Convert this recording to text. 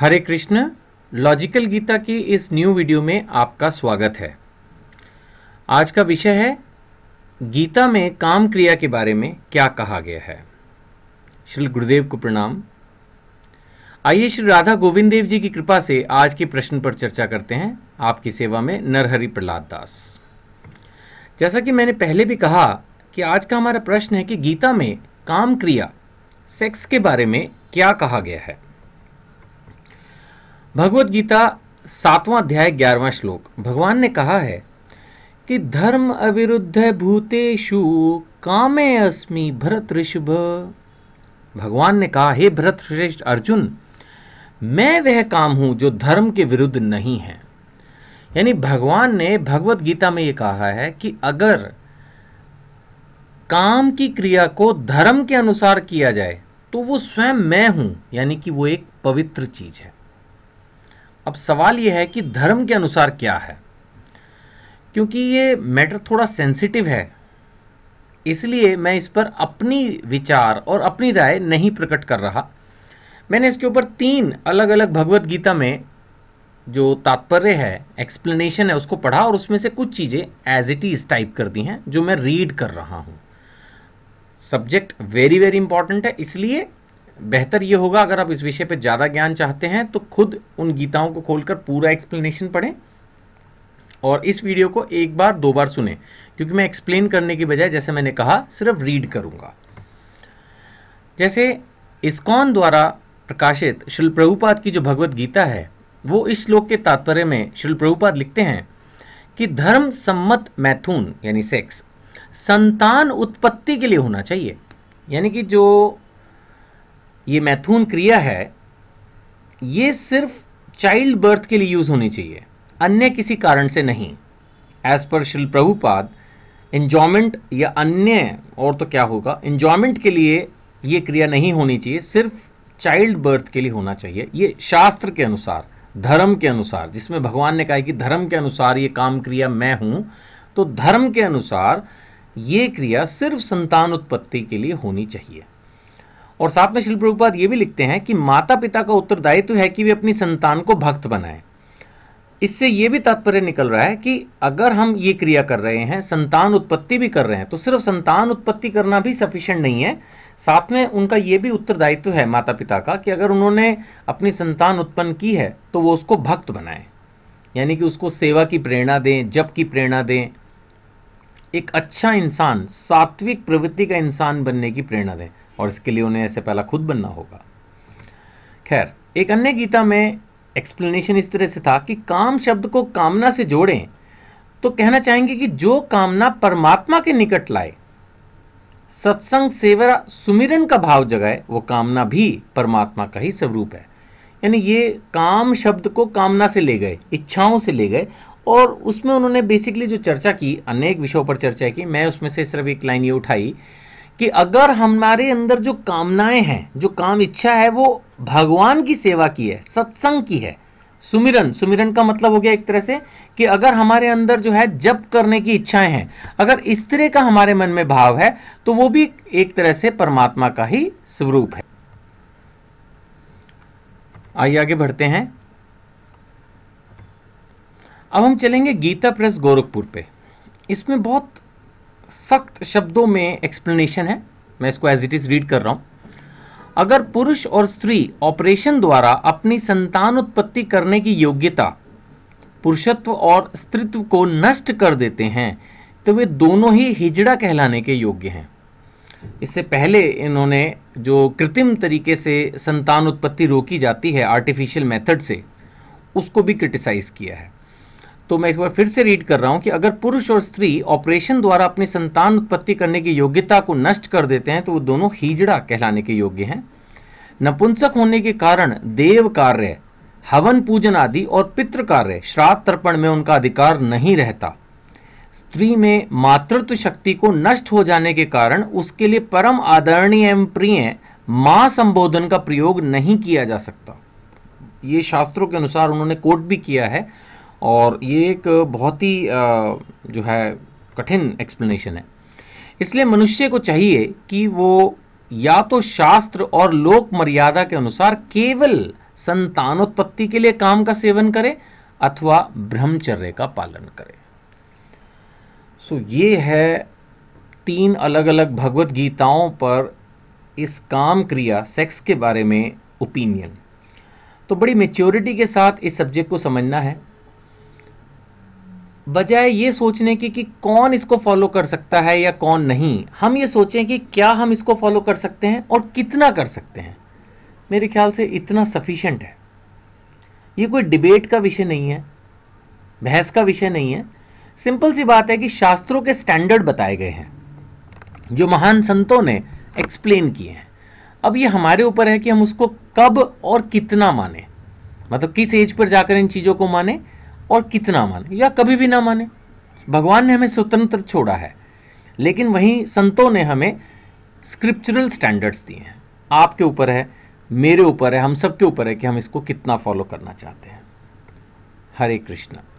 हरे Krishna logical Gita की इस new video में आपका स्वागत है आज का विषय है गीता में काम क्रिया के बारे में क्या कहा गया है श्री गुरुदेव को प्रणाम आइए श्री राधा गोविंद देव जी की कृपा से आज के प्रश्न पर चर्चा करते हैं आपकी सेवा में नरहरि प्रहलाद दास जैसा कि मैंने पहले भी कहा कि आज का हमारा प्रश्न है कि गीता में काम क्रिया सेक्स के बारे में क्या कहा गया है भगवत गीता सातवां अध्याय ग्यारहवां श्लोक भगवान ने कहा है कि धर्म अविरुद्ध भूतेषु कामे अस्मि भरत ऋषभ भगवान ने कहा हे भरत श्रेष्ठ अर्जुन मैं वह काम हूं जो धर्म के विरुद्ध नहीं है यानी भगवान ने भगवत गीता में ये कहा है कि अगर काम की क्रिया को धर्म के अनुसार किया जाए तो वो स्वयं मैं हूं यानी कि वो एक पवित्र चीज है अब सवाल यह है कि धर्म के अनुसार क्या है क्योंकि ये मैटर थोड़ा सेंसिटिव है इसलिए मैं इस पर अपनी विचार और अपनी राय नहीं प्रकट कर रहा मैंने इसके ऊपर तीन अलग अलग भगवत गीता में जो तात्पर्य है एक्सप्लेनेशन है उसको पढ़ा और उसमें से कुछ चीज़ें एज इट इज़ टाइप कर दी हैं जो मैं रीड कर रहा हूँ सब्जेक्ट वेरी वेरी इंपॉर्टेंट है इसलिए बेहतर ये होगा अगर आप इस विषय पर ज़्यादा ज्ञान चाहते हैं तो खुद उन गीताओं को खोलकर पूरा एक्सप्लेनेशन पढ़ें और इस वीडियो को एक बार दो बार सुने क्योंकि मैं एक्सप्लेन करने की बजाय जैसे मैंने कहा सिर्फ रीड करूंगा जैसे इस्कॉन द्वारा प्रकाशित शिल प्रभुपाद की जो भगवत गीता है वो इस श्लोक के तात्पर्य में शिल प्रभुपाद लिखते हैं कि धर्म सम्मत मैथुन यानी सेक्स संतान उत्पत्ति के लिए होना चाहिए यानी कि जो ये मैथून क्रिया है ये सिर्फ चाइल्ड बर्थ के लिए यूज़ होनी चाहिए अन्य किसी कारण से नहीं एज पर शिल प्रभुपाद इन्जॉयमेंट या अन्य और तो क्या होगा इन्जॉयमेंट के लिए ये क्रिया नहीं होनी चाहिए सिर्फ चाइल्ड बर्थ के लिए होना चाहिए ये शास्त्र के अनुसार धर्म के अनुसार जिसमें भगवान ने कहा कि धर्म के अनुसार ये काम क्रिया मैं हूँ तो धर्म के अनुसार ये क्रिया सिर्फ संतान उत्पत्ति के लिए होनी चाहिए और साथ में शिल्प रूपात ये भी लिखते हैं कि माता पिता का उत्तरदायित्व है कि वे अपनी संतान को भक्त बनाएं इससे ये भी तात्पर्य निकल रहा है कि अगर हम ये क्रिया कर रहे हैं संतान उत्पत्ति भी कर रहे हैं तो सिर्फ संतान उत्पत्ति करना भी सफिशियंट नहीं है साथ में उनका ये भी उत्तरदायित्व है माता पिता का कि अगर उन्होंने अपनी संतान उत्पन्न की है तो वो उसको भक्त बनाए यानी कि उसको सेवा की प्रेरणा दें जप की प्रेरणा दें एक अच्छा इंसान सात्विक प्रवृत्ति का इंसान बनने की प्रेरणा दें और इसके लिए उन्हें ऐसे पहला खुद बनना होगा खैर एक अन्य गीता में एक्सप्लेनेशन इस तरह से था कि काम शब्द को कामना से जोड़ें तो कहना चाहेंगे कि जो कामना परमात्मा के निकट लाए सत्संग सेवा सुमिरन का भाव जगाए वो कामना भी परमात्मा का ही स्वरूप है यानी ये काम शब्द को कामना से ले गए इच्छाओं से ले गए और उसमें उन्होंने बेसिकली जो चर्चा की अनेक विषयों पर चर्चा की मैं उसमें से सिर्फ एक लाइन ये उठाई कि अगर हमारे अंदर जो कामनाएं हैं जो काम इच्छा है वो भगवान की सेवा की है सत्संग की है सुमिरन सुमिरन का मतलब हो गया एक तरह से कि अगर हमारे अंदर जो है जप करने की इच्छाएं हैं अगर इस तरह का हमारे मन में भाव है तो वो भी एक तरह से परमात्मा का ही स्वरूप है आइए आगे बढ़ते हैं अब हम चलेंगे गीता प्रेस गोरखपुर पे इसमें बहुत सख्त शब्दों में एक्सप्लेनेशन है मैं इसको एज इट इज़ रीड कर रहा हूं अगर पुरुष और स्त्री ऑपरेशन द्वारा अपनी संतान उत्पत्ति करने की योग्यता पुरुषत्व और स्त्रीत्व को नष्ट कर देते हैं तो वे दोनों ही हिजड़ा कहलाने के योग्य हैं इससे पहले इन्होंने जो कृत्रिम तरीके से संतान उत्पत्ति रोकी जाती है आर्टिफिशियल मेथड से उसको भी क्रिटिसाइज़ किया है तो मैं एक बार फिर से रीड कर रहा हूं कि अगर पुरुष और स्त्री ऑपरेशन द्वारा अपनी संतान उत्पत्ति करने की योग्यता को नष्ट कर देते हैं तो वो दोनों हीजड़ा कहलाने के योग्य हैं नपुंसक होने के कारण देव कार्य हवन पूजन आदि और पितृ कार्य श्राद्ध तर्पण में उनका अधिकार नहीं रहता स्त्री में मातृत्व शक्ति को नष्ट हो जाने के कारण उसके लिए परम आदरणीय एवं प्रिय मां संबोधन का प्रयोग नहीं किया जा सकता ये शास्त्रों के अनुसार उन्होंने कोट भी किया है और ये एक बहुत ही जो है कठिन एक्सप्लेनेशन है इसलिए मनुष्य को चाहिए कि वो या तो शास्त्र और लोक मर्यादा के अनुसार केवल संतानोत्पत्ति के लिए काम का सेवन करे अथवा ब्रह्मचर्य का पालन करे सो ये है तीन अलग अलग भगवत गीताओं पर इस काम क्रिया सेक्स के बारे में ओपिनियन तो बड़ी मेच्योरिटी के साथ इस सब्जेक्ट को समझना है बजाय ये सोचने की कि कौन इसको फॉलो कर सकता है या कौन नहीं हम ये सोचें कि क्या हम इसको फॉलो कर सकते हैं और कितना कर सकते हैं मेरे ख्याल से इतना सफिशेंट है ये कोई डिबेट का विषय नहीं है बहस का विषय नहीं है सिंपल सी बात है कि शास्त्रों के स्टैंडर्ड बताए गए हैं जो महान संतों ने एक्सप्लेन किए हैं अब ये हमारे ऊपर है कि हम उसको कब और कितना माने मतलब किस एज पर जाकर इन चीज़ों को माने और कितना माने या कभी भी ना माने भगवान ने हमें स्वतंत्र छोड़ा है लेकिन वहीं संतों ने हमें स्क्रिप्चरल स्टैंडर्ड्स दिए हैं आपके ऊपर है मेरे ऊपर है हम सबके ऊपर है कि हम इसको कितना फॉलो करना चाहते हैं हरे कृष्णा